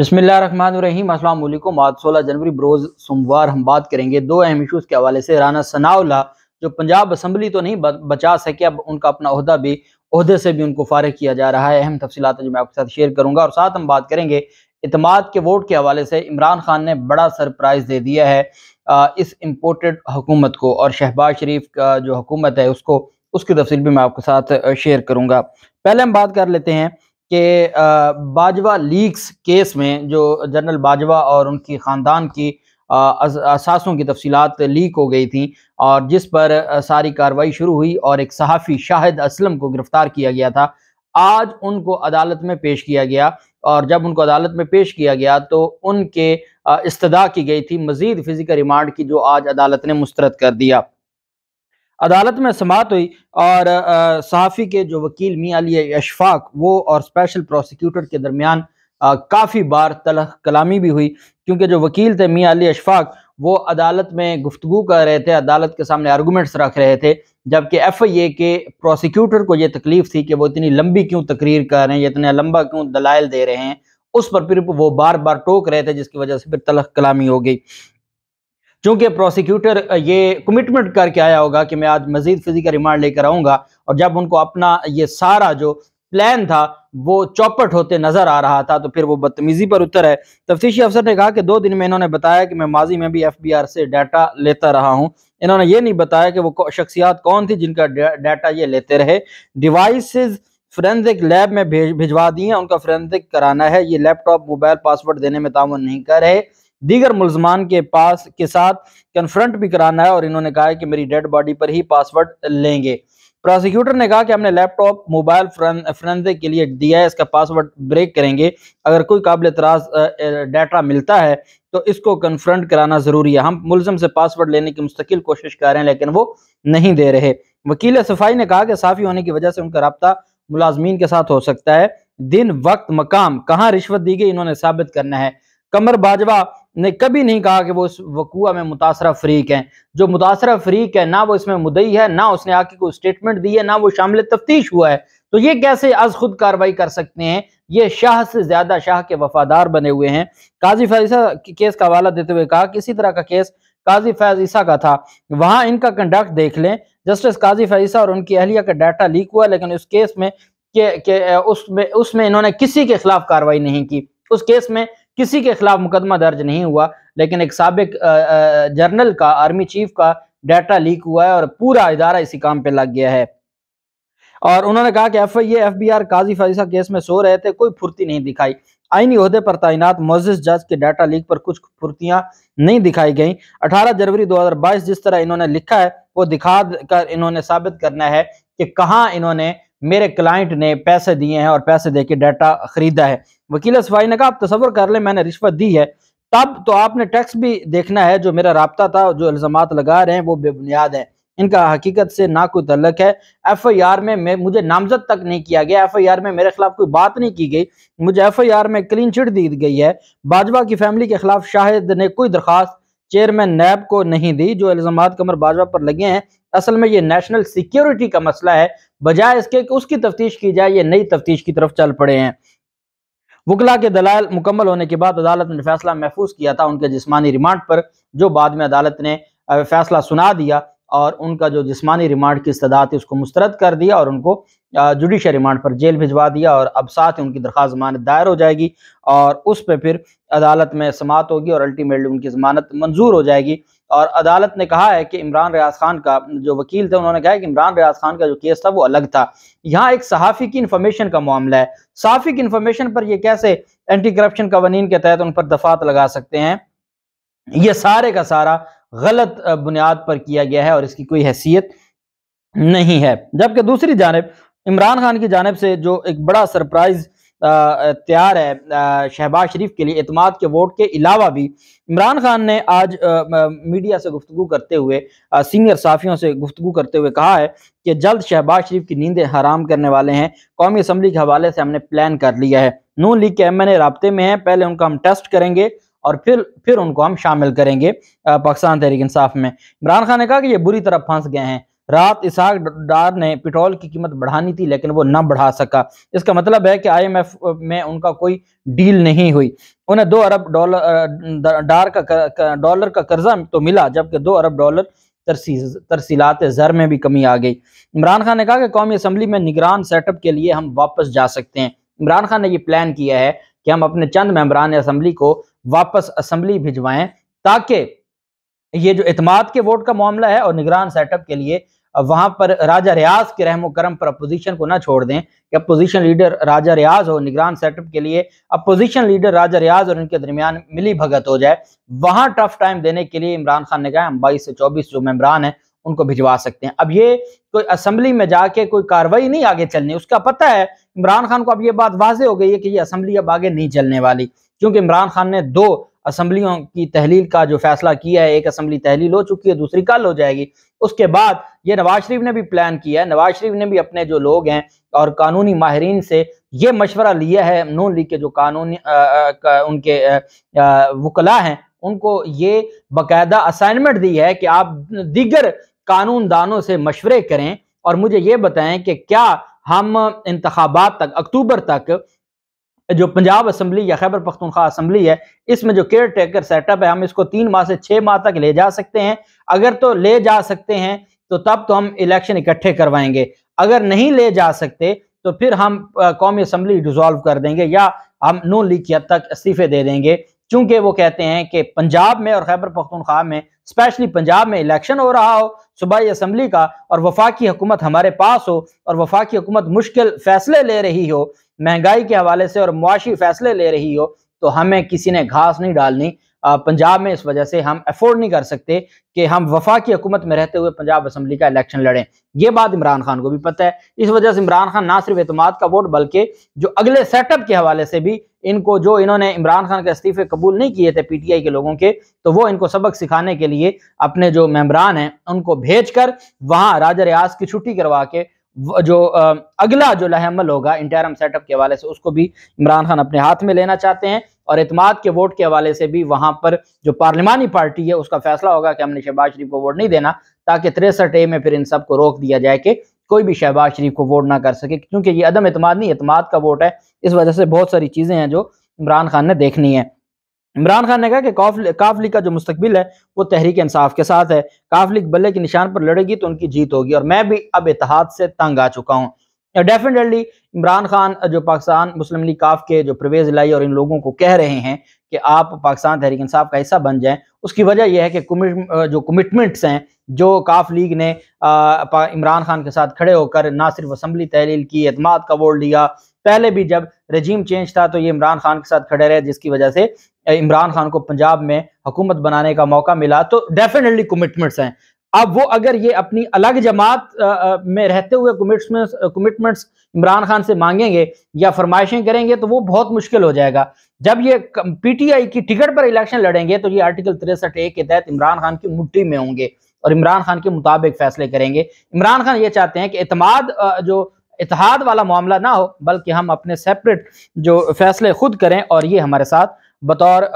बसमिलीम अल्लाम आज सोलह जनवरी बरोज़ सोमवार हम बात करेंगे दो अहम इशूज़ के हवाले से राना सनाउल्ला जो पंजाब असम्बली तो नहीं बचा सके अब उनका अपना अहदा भी अहदे से भी उनको फारग किया जा रहा है अहम तफसी जो मैं आपके साथ शेयर करूँगा और साथ हम बात करेंगे इतमाद के वोट के हवाले से इमरान खान ने बड़ा सरप्राइज़ दे दिया है इस इम्पोर्टेड हुकूमत को और शहबाज शरीफ का जो हुकूमत है उसको उसकी तफसील भी मैं आपके साथ शेयर करूँगा पहले हम बात कर लेते हैं कि बाजवा लीक्स केस में जो जनरल बाजवा और उनकी ख़ानदान की असासों की तफसीत लीक हो गई थी और जिस पर सारी कार्रवाई शुरू हुई और एक सहाफ़ी शाहिद असलम को गिरफ़्तार किया गया था आज उनको अदालत में पेश किया गया और जब उनको अदालत में पेश किया गया तो उनके इस्तदा की गई थी मज़ीद फ़िज़िकल रिमांड की जो आज अदालत ने मुस्तरद कर दिया अदालत में समात हुई और सहाफ़ी के जो वकील मियाँ अली अशफाक वो और स्पेशल प्रोसिक्यूटर के दरमियान काफ़ी बार तलख कलामी भी हुई क्योंकि जो वकील थे मियाँ अली अशफाक वो अदालत में गुफ्तु कर रहे थे अदालत के सामने आर्गूमेंट्स रख रहे थे जबकि एफ आई ए के प्रोसिक्यूटर को ये तकलीफ़ थी कि वो इतनी लंबी क्यों तकरीर कर रहे हैं इतना लंबा क्यों दलाइल दे रहे हैं उस पर फिर वो बार बार टोक रहे थे जिसकी वजह से फिर तलख कलामी हो गई चूंकि प्रोसिक्यूटर ये कमिटमेंट करके आया होगा कि मैं आज मजीद फिजिकल रिमांड लेकर आऊंगा और जब उनको अपना ये सारा जो प्लान था वो चौपट होते नजर आ रहा था तो फिर वो बदतमीजी पर उतर है तफ्तीशी अफसर ने कहा कि दो दिन में इन्होंने बताया कि मैं माजी में भी एफ बी आर से डाटा लेता रहा हूँ इन्होंने ये नहीं बताया कि वो शख्सियात कौन थी जिनका डाटा ये लेते रहे डिवाइसेस फ्रेंसिक लैब में भेज भिजवा दिए उनका फ्रेंसिक कराना है ये लैपटॉप मोबाइल पासवर्ड देने में तावन नहीं कर रहे दीगर मुलजमान के पास के साथ कन्फ्रंट भी कराना है और इन्होंने कहा है कि मेरी डेड बॉडी पर ही पासवर्ड लेंगे प्रोसिक्यूटर ने कहा कि हमने लैपटॉप मोबाइल फ्रेंडे के लिए दिया है इसका पासवर्ड ब्रेक करेंगे अगर कोई काबिल तराज डाटा मिलता है तो इसको कन्फ्रंट कराना ज़रूरी है हम मुलजम से पासवर्ड लेने की मुस्तकिल कोशिश कर रहे हैं लेकिन वो नहीं दे रहे वकील सफाई ने कहा कि साफ़ी होने की वजह से उनका रबता मुलाजमीन के साथ हो सकता है दिन वक्त मकाम कहाँ रिश्वत दी गई इन्होंने साबित करना है कमर बाजवा ने कभी नहीं कहा कि वो इस वकूआ में मुतासर फरीक हैं जो मुतासर फरीक है ना वो इसमें मुदई है ना उसने आके कोई स्टेटमेंट दी है ना वो शामिल तफ्तीश हुआ है तो ये कैसे आज खुद कार्रवाई कर सकते हैं ये शाह से ज्यादा शाह के वफादार बने हुए हैं काजी फैजा केस का हवाला देते हुए कहा किसी तरह का केस काजी फैज ईसा का था वहां इनका कंडक्ट देख लें जस्टिस काजी फैजा और उनकी अहलिया का डाटा लीक हुआ लेकिन उस केस में के, के उसमें उसमें इन्होंने किसी के खिलाफ कार्रवाई नहीं की उस केस में किसी के खिलाफ मुकदमा दर्ज नहीं हुआ लेकिन एक सबक जनरल का आर्मी चीफ का डाटा लीक हुआ है और पूरा इदारा इसी काम पर लग गया है और उन्होंने कहा कि F I F B R Qazi फरीसा केस में सो रहे थे कोई फुर्ती नहीं दिखाई आईनी अहदे पर तैनात मोजिस जज के डाटा लीक पर कुछ फुर्तियां नहीं दिखाई गई 18 जनवरी 2022 जिस तरह इन्होंने लिखा है वो दिखा कर इन्होंने साबित करना है कि कहाँ इन्होंने मेरे क्लाइंट ने पैसे दिए हैं और पैसे दे के डाटा खरीदा है वकील सफाई ने कहा आप तस्वर कर लें मैंने रिश्वत दी है तब तो आपने टैक्स भी देखना है जो मेरा रबता था जो इल्ज़ाम लगा रहे हैं वो बेबुनियाद है इनका हकीकत से ना कोई तलक है एफ आई आर में मुझे नामजद तक नहीं किया गया एफ आई आर में मेरे खिलाफ कोई बात नहीं की गई मुझे एफ आई आर में क्लीन चिट दी गई है बाजवा की फैमिली के खिलाफ शाहिद ने कोई दरखास्त चेयरमैन नैब को नहीं दी जो इल्ज़ाम कमर बाजवा पर लगे हैं असल में ये नेशनल सिक्योरिटी का मसला है बजाय इसके कि उसकी तफ्तीश की जाए ये नई तफ्तीश की तरफ चल पड़े हैं वकला के दलाल मुकम्मल होने के बाद अदालत ने फैसला महफूज किया था उनके जिसमानी रिमांड पर जो बाद में अदालत ने फैसला सुना दिया और उनका जो जिसमानी रिमांड की सदा थी उसको मुस्तरद कर दिया और उनको जुडिशल रिमांड पर जेल भिजवा दिया और अब साथ ही उनकी दरख्वास्त जमानत दायर हो जाएगी और उस पर फिर अदालत में समात होगी और अल्टीमेटली उनकी जमानत मंजूर हो जाएगी और अदालत ने कहा है कि इमरान रियाज खान का जो वकील थे उन्होंने कहा कि इमरान रियाज खान का जो केस था वो अलग था यहाँ एक सहाफ़ी की इन्फॉर्मेशन का मामला है सहाफ़ी की इन्फॉर्मेशन पर ये कैसे एंटी करप्शन कवानीन के तहत उन पर दफात लगा सकते हैं ये सारे का सारा गलत बुनियाद पर किया गया है और इसकी कोई हैसियत नहीं है जबकि दूसरी जानब इमरान खान की जानब से जो एक बड़ा सरप्राइज़ तैयार है शहबाज शरीफ के लिए अतमाद के वोट के अलावा भी इमरान खान ने आज मीडिया से गुफ्तु करते हुए सीनियर साफियों से गुफ्तु करते हुए कहा है कि जल्द शहबाज शरीफ की नींदें हराम करने वाले हैं कौमी असम्बली के हवाले से हमने प्लान कर लिया है नू लीग के एम एन ए रबते में है पहले उनका हम टेस्ट करेंगे और फिर फिर उनको हम शामिल करेंगे पाकिस्तान तहरीक इंसाफ में इमरान खान ने कहा कि ये बुरी तरह फंस गए हैं रात इसहाक डार ने पेट्रोल की कीमत बढ़ानी थी लेकिन वो ना बढ़ा सका इसका मतलब है कि आईएमएफ में उनका कोई डील नहीं हुई उन्हें दो अरब डॉलर डार का डॉलर का कर्जा तो मिला जबकि दो अरब डॉलर तरसीलात जर में भी कमी आ गई इमरान खान ने कहा कि कौमी असम्बली में निगरान सेटअप के लिए हम वापस जा सकते हैं इमरान खान ने ये प्लान किया है कि हम अपने चंद मेम्बरान असम्बली को वापस असम्बली भिजवाएं ताकि ये जो इतमाद के वोट का मामला है और निगरान सेटअप के लिए वहां पर राजा रियाज के रहम करम पर अपोजिशन को ना छोड़ दें कि अपोजिशन लीडर राजा रियाज हो निगरान सेटअप के लिए अपोजिशन लीडर राजा रियाज और इनके दरमियान मिली भगत हो जाए वहां टफ टाइम देने के लिए इमरान खान ने कहा हम बाईस से चौबीस जो मेम्बरान है उनको भिजवा सकते हैं अब ये कोई असम्बली में जाके कोई कार्रवाई नहीं आगे चलनी उसका पता है इमरान खान को अब ये बात वाजे हो गई है कि ये असम्बली अब आगे नहीं चलने वाली क्योंकि इमरान खान ने दो असम्बलियों की तहलील का जो फैसला किया है एक असम्बली तहलील हो चुकी है दूसरी कल हो जाएगी उसके बाद ये नवाज शरीफ ने भी प्लान किया है नवाज शरीफ ने भी अपने जो लोग हैं और कानूनी माहरीन से ये मशवरा लिया है नून लीग के जो कानूनी उनके वकला हैं उनको ये बाकायदा असाइनमेंट दी है कि आप दीगर कानून दानों से मशवरे करें और मुझे ये बताएं कि क्या हम इंतबात तक अक्टूबर तक जो पंजाब असम्बली या खैबर पख्तनखा असम्बली है इसमें जो केयर टेकर सेटअप है हम इसको तीन माह से छः माह तक ले जा सकते हैं अगर तो ले जा सकते हैं तो तब तो हम इलेक्शन इकट्ठे करवाएंगे अगर नहीं ले जा सकते तो फिर हम कौमी असम्बली डिजोल्व कर देंगे या हम नो लीग की हद तक इस्तीफे दे देंगे चूंकि वो कहते हैं कि पंजाब में और खैबर पख्तनख्वा में स्पेशली पंजाब में इलेक्शन हो रहा हो सूबाई असम्बली का और वफाकी हुकूमत हमारे पास हो और वफाकी हुकूमत मुश्किल फैसले ले रही हो महंगाई के हवाले से और मुआशी फैसले ले रही हो तो हमें किसी ने घास नहीं डालनी पंजाब में इस वजह से हम अफोर्ड नहीं कर सकते कि हम वफा की हुकूमत में रहते हुए पंजाब असम्बली का इलेक्शन लड़ें ये बात इमरान खान को भी पता है इस वजह से इमरान खान ना सिर्फ अतमाद का वोट बल्कि जो अगले सेटअप के हवाले से भी इनको जो इन्होंने इमरान खान के इस्तीफे कबूल नहीं किए थे पीटीआई के लोगों के तो वो इनको सबक सिखाने के लिए अपने जो मेम्बरान हैं उनको भेज कर वहां राजा रियाज की छुट्टी करवा के जो अगला जो लहमल होगा इंटरम सेटअप के हवाले से उसको भी इमरान खान अपने हाथ में लेना चाहते हैं और एतमाद के वोट के हवाले से भी वहां पर जो पार्लिमानी पार्टी है उसका फैसला होगा कि हमने शहबाज शरीफ को वोट नहीं देना ताकि तिरसठ ए में फिर इन सबको रोक दिया जाए कि कोई भी शहबाज शरीफ को वोट ना कर सके क्योंकि ये अदम अतमाद नहीं एतमाद का वोट है इस वजह से बहुत सारी चीज़ें हैं जो इमरान खान ने देखनी है इमरान खान ने कहा कि काफली का जो मुस्तबिल है वो तहरीक इंसाफ के साथ है काफ बल्ले के निशान पर लड़ेगी तो उनकी जीत होगी और मैं भी अब इतिहाद से तंग आ चुका हूँ डेफिनेटली इमरान खान जो पाकिस्तान मुस्लिम लीग काफ के जो प्रवेज लाई और इन लोगों को कह रहे हैं कि आप पाकिस्तान तहरीक इंसाफ का हिस्सा बन जाएं उसकी वजह यह है कि जो कमिटमेंट्स हैं जो काफ लीग ने इमरान खान के साथ खड़े होकर ना सिर्फ असम्बली तहलील की अतमाद का वोट लिया पहले भी जब रजीम चेंज था तो ये इमरान खान के साथ खड़े रहे जिसकी वजह से इमरान खान को पंजाब में हुकूमत बनाने का मौका मिला तो डेफिनेटली कमिटमेंट्स हैं अब वो अगर ये अपनी अलग जमात में रहते हुए कमिटमेंट्स कमिटमेंट्स इमरान खान से मांगेंगे या फरमाइशें करेंगे तो वो बहुत मुश्किल हो जाएगा जब ये पीटीआई की टिकट पर इलेक्शन लड़ेंगे तो ये आर्टिकल तिरसठ ए के तहत इमरान खान की मुट्ठी में होंगे और इमरान खान के मुताबिक फैसले करेंगे इमरान खान ये चाहते हैं कि इतमाद जो इतिहाद वाला मामला ना हो बल्कि हम अपने सेपरेट जो फैसले खुद करें और ये हमारे साथ बतौर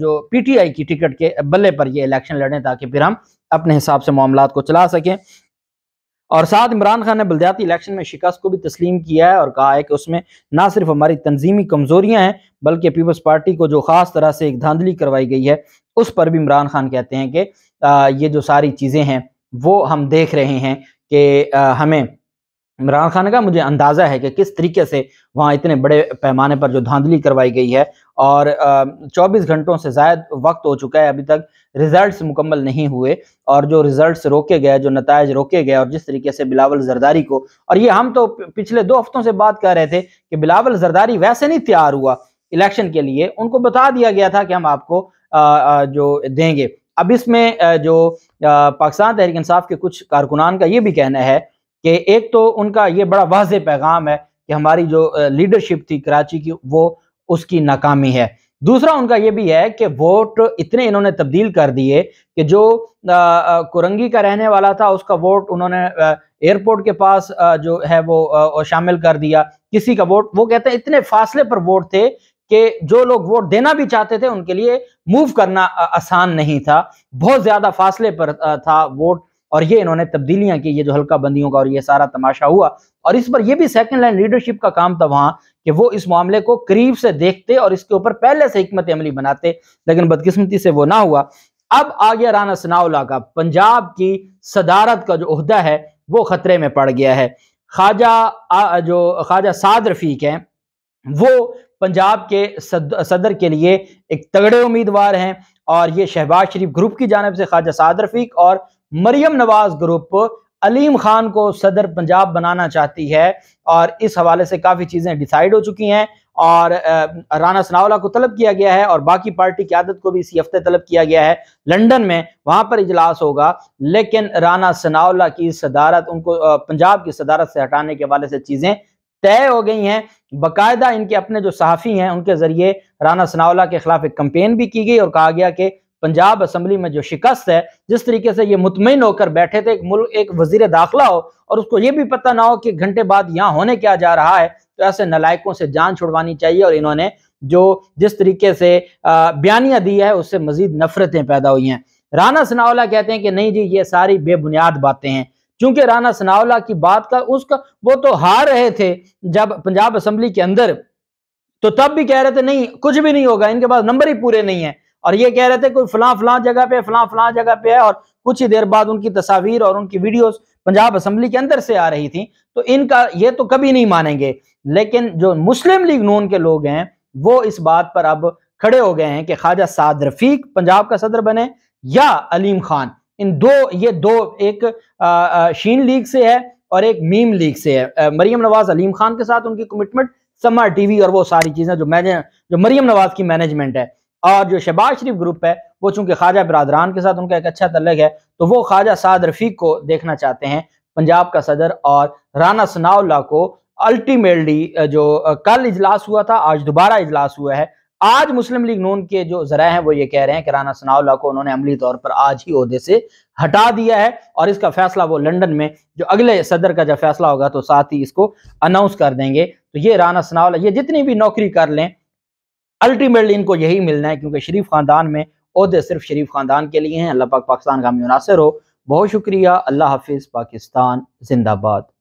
जो पीटीआई की टिकट के बल्ले पर ये इलेक्शन लड़ें ताकि फिर हम अपने हिसाब से मामला को चला सकें और साथ इमरान खान ने बलदियाती इलेक्शन में शिकस्त को भी तस्लीम किया है और कहा है कि उसमें ना सिर्फ हमारी तंजीमी कमजोरियां हैं बल्कि पीपल्स पार्टी को जो खास तरह से एक धांधली करवाई गई है उस पर भी इमरान खान कहते हैं कि ये जो सारी चीज़ें हैं वो हम देख रहे हैं कि हमें इमरान खान का मुझे अंदाज़ा है कि किस तरीके से वहाँ इतने बड़े पैमाने पर जो धांधली करवाई गई है और 24 घंटों से ज़ायद वक्त हो चुका है अभी तक रिज़ल्ट्स मुकम्मल नहीं हुए और जो रिज़ल्ट्स रोके गए जो नतज रोके गए और जिस तरीके से बिलावल जरदारी को और ये हम तो पिछले दो हफ्तों से बात कर रहे थे कि बिलावल जरदारी वैसे नहीं तैयार हुआ इलेक्शन के लिए उनको बता दिया गया था कि हम आपको जो देंगे अब इसमें जो पाकिस्तान तहरीक इंसाफ के कुछ कारकुनान का ये भी कहना है कि एक तो उनका ये बड़ा वाज पैगाम है कि हमारी जो लीडरशिप थी कराची की वो उसकी नाकामी है दूसरा उनका ये भी है कि वोट इतने इन्होंने तब्दील कर दिए कि जो कुरंगी का रहने वाला था उसका वोट उन्होंने एयरपोर्ट के पास जो है वो शामिल कर दिया किसी का वोट वो कहते हैं इतने फासले पर वोट थे कि जो लोग वोट देना भी चाहते थे उनके लिए मूव करना आसान नहीं था बहुत ज़्यादा फासले पर था वोट और ये इन्होंने तब्दीलियां की ये जो हल्का बंदियों का और ये सारा तमाशा हुआ और इस पर ये भी सेकंड लाइन लीडरशिप का काम था वहां कि वो इस मामले को करीब से देखते और इसके ऊपर पहले से हमत अमली बनाते लेकिन बदकिस्मती से वो ना हुआ अब आ गया राना सनाउला का पंजाब की सदारत का जो अहदा है वो खतरे में पड़ गया है ख्वाजा जो ख्वाजा साद रफीक है वो पंजाब के सद, सदर के लिए एक तगड़े उम्मीदवार हैं और ये शहबाज शरीफ ग्रुप की जानब से ख्वाजा साद रफीक और मरियम नवाज ग्रुप अलीम खान को सदर पंजाब बनाना चाहती है और इस हवाले से काफ़ी चीज़ें डिसाइड हो चुकी हैं और राना सनावला को तलब किया गया है और बाकी पार्टी की आदत को भी इसी हफ्ते तलब किया गया है लंदन में वहां पर इजलास होगा लेकिन राना सनावला की सदारत उनको पंजाब की सदारत से हटाने के हवाले से चीज़ें तय हो गई हैं बाकायदा इनके अपने जो सहाफ़ी हैं उनके ज़रिए राना सनावला के खिलाफ एक कंपेन भी की गई और कहा गया कि पंजाब असम्बली में जो शिकस्त है जिस तरीके से ये मुतमिन होकर बैठे थे एक मुल्क एक वजीर दाखिला हो और उसको ये भी पता ना हो कि घंटे बाद यहाँ होने क्या जा रहा है तो ऐसे नलायकों से जान छुड़वानी चाहिए और इन्होंने जो जिस तरीके से बयानियाँ दी है उससे मजीद नफरतें पैदा हुई हैं राना सनावला कहते हैं कि नहीं जी ये सारी बेबुनियाद बातें हैं चूंकि राना सनावला की बात का उसका वो तो हार रहे थे जब पंजाब असम्बली के अंदर तो तब भी कह रहे थे नहीं कुछ भी नहीं होगा इनके पास नंबर ही पूरे नहीं है और ये कह रहे थे कोई फलां फलां जगह पे फलां फलां जगह पे है और कुछ ही देर बाद उनकी तस्वीर और उनकी वीडियोस पंजाब असम्बली के अंदर से आ रही थी तो इनका ये तो कभी नहीं मानेंगे लेकिन जो मुस्लिम लीग नून के लोग हैं वो इस बात पर अब खड़े हो गए हैं कि ख्वाजा साद रफीक पंजाब का सदर बने या अलीम खान इन दो ये दो एक शीन लीग से है और एक मीम लीग से है मरियम नवाज अलीम खान के साथ उनकी कमिटमेंट समर टीवी और वो सारी चीजें जो मैंने जो मरियम नवाज की मैनेजमेंट है और जो शहबाज शरीफ ग्रुप है वो चूंकि ख्वाजा बरदरान के साथ उनका एक अच्छा तलग है तो वो ख्वाजा साद रफीक को देखना चाहते हैं पंजाब का सदर और राना सनाउल्ला को अल्टीमेटली जो कल इजलास हुआ था आज दोबारा इजलास हुआ है आज मुस्लिम लीग नून के जो जरा हैं वो ये कह रहे हैं कि राना सनाउल्ला को उन्होंने अमली तौर पर आज ही अहदे से हटा दिया है और इसका फैसला वो लंदन में जो अगले सदर का जब फैसला होगा तो साथ ही इसको अनाउंस कर देंगे तो ये राना सनाउल्ला ये जितनी भी नौकरी कर लें अल्टीमेटली इनको यही मिलना है क्योंकि शरीफ खानदान में अहदे सिर्फ शरीफ खानदान के लिए हैं अल्लाह पाक पाकिस्तान का मुनासर हो बहुत शुक्रिया अल्लाह हाफिज़ पाकिस्तान जिंदाबाद